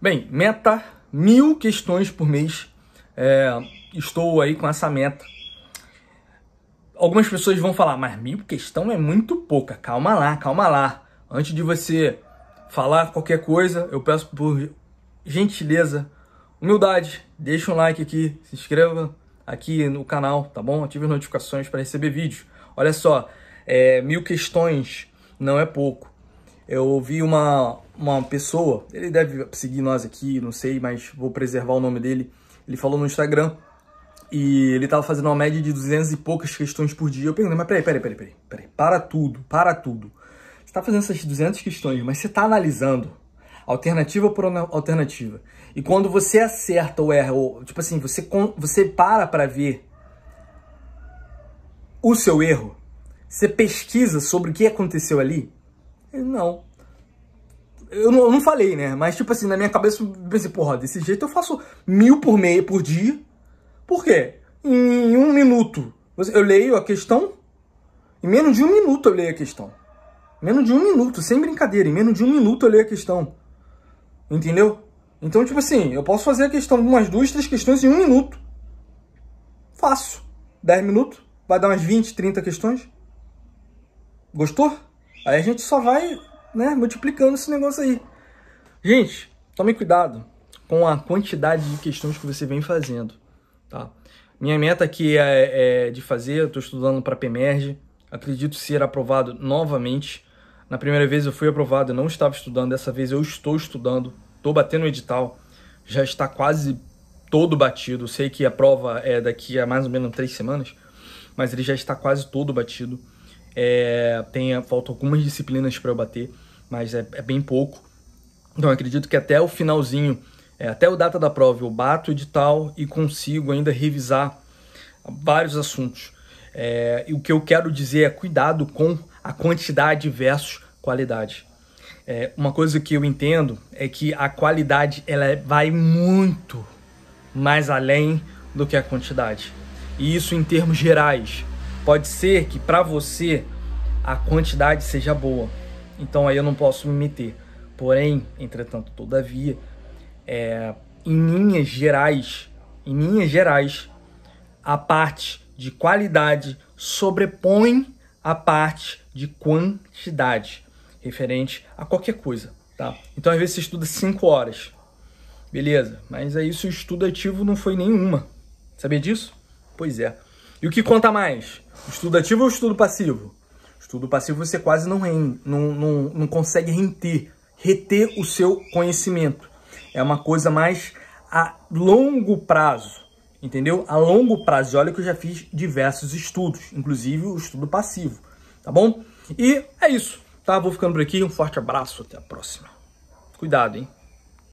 Bem, meta mil questões por mês. É, estou aí com essa meta. Algumas pessoas vão falar, mas mil questão é muito pouca. Calma lá, calma lá. Antes de você falar qualquer coisa, eu peço por gentileza, humildade, deixa um like aqui, se inscreva aqui no canal, tá bom? Ative as notificações para receber vídeos. Olha só, é, mil questões não é pouco eu ouvi uma, uma pessoa, ele deve seguir nós aqui, não sei, mas vou preservar o nome dele. Ele falou no Instagram e ele estava fazendo uma média de 200 e poucas questões por dia. Eu perguntei, mas peraí, peraí, peraí, peraí, peraí para tudo, para tudo. Você está fazendo essas 200 questões, mas você está analisando alternativa por alternativa. E quando você acerta ou erra, ou, tipo assim, você, você para para ver o seu erro, você pesquisa sobre o que aconteceu ali? Não. Eu não, eu não falei, né? Mas, tipo assim, na minha cabeça eu pensei, porra, desse jeito eu faço mil por meio por dia. Por quê? Em um minuto. Eu leio a questão. Em menos de um minuto eu leio a questão. Menos de um minuto, sem brincadeira. Em menos de um minuto eu leio a questão. Entendeu? Então, tipo assim, eu posso fazer a questão umas duas, três questões em um minuto. Faço. Dez minutos, vai dar umas 20, 30 questões. Gostou? Aí a gente só vai né, multiplicando esse negócio aí. Gente, tome cuidado com a quantidade de questões que você vem fazendo, tá? Minha meta aqui é, é de fazer, eu estou estudando para PEMERGE, acredito ser aprovado novamente. Na primeira vez eu fui aprovado, eu não estava estudando, dessa vez eu estou estudando, estou batendo o edital, já está quase todo batido, sei que a prova é daqui a mais ou menos três semanas, mas ele já está quase todo batido. É, tem, faltam algumas disciplinas para eu bater, mas é, é, bem pouco. Então acredito que até o finalzinho, é, até o data da prova, eu bato o edital e consigo ainda revisar vários assuntos. É, e o que eu quero dizer é cuidado com a quantidade versus qualidade. É, uma coisa que eu entendo é que a qualidade ela é, vai muito mais além do que a quantidade. E isso em termos gerais. Pode ser que para você a quantidade seja boa, então aí eu não posso me meter. Porém, entretanto, todavia, é, em linhas gerais, em linhas gerais, a parte de qualidade sobrepõe a parte de quantidade referente a qualquer coisa, tá? Então às vezes você estuda 5 horas. Beleza, mas aí seu estudo ativo não foi nenhuma. Sabia disso? Pois é. E o que conta mais? Estudo ativo ou estudo passivo? Estudo passivo você quase não, rende, não, não, não consegue reter, reter o seu conhecimento. É uma coisa mais a longo prazo, entendeu? A longo prazo. olha que eu já fiz diversos estudos, inclusive o estudo passivo, tá bom? E é isso, tá? Vou ficando por aqui. Um forte abraço, até a próxima. Cuidado, hein?